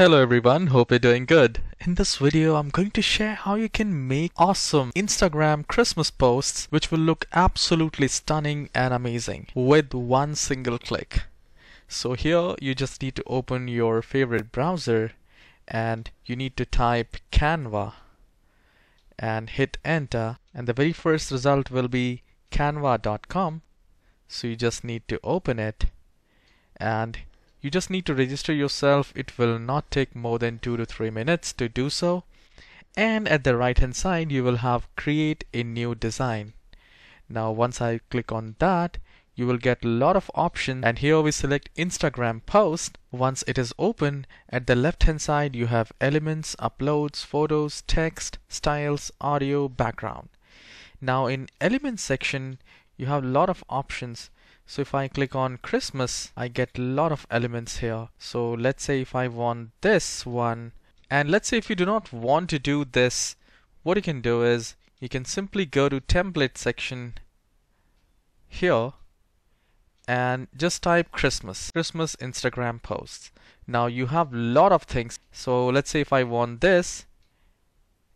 Hello everyone, hope you're doing good. In this video, I'm going to share how you can make awesome Instagram Christmas posts which will look absolutely stunning and amazing with one single click. So here, you just need to open your favorite browser and you need to type Canva and hit enter and the very first result will be canva.com so you just need to open it and you just need to register yourself it will not take more than two to three minutes to do so and at the right hand side you will have create a new design now once I click on that you will get a lot of options and here we select Instagram post once it is open at the left hand side you have elements uploads photos text styles audio background now in elements section you have a lot of options so if I click on Christmas, I get a lot of elements here. So let's say if I want this one, and let's say if you do not want to do this, what you can do is you can simply go to template section here and just type Christmas, Christmas Instagram posts. Now you have a lot of things. So let's say if I want this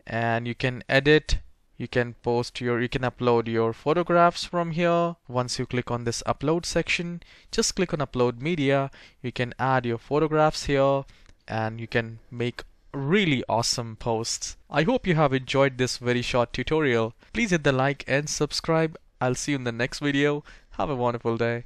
and you can edit you can post your you can upload your photographs from here once you click on this upload section just click on upload media you can add your photographs here and you can make really awesome posts i hope you have enjoyed this very short tutorial please hit the like and subscribe i'll see you in the next video have a wonderful day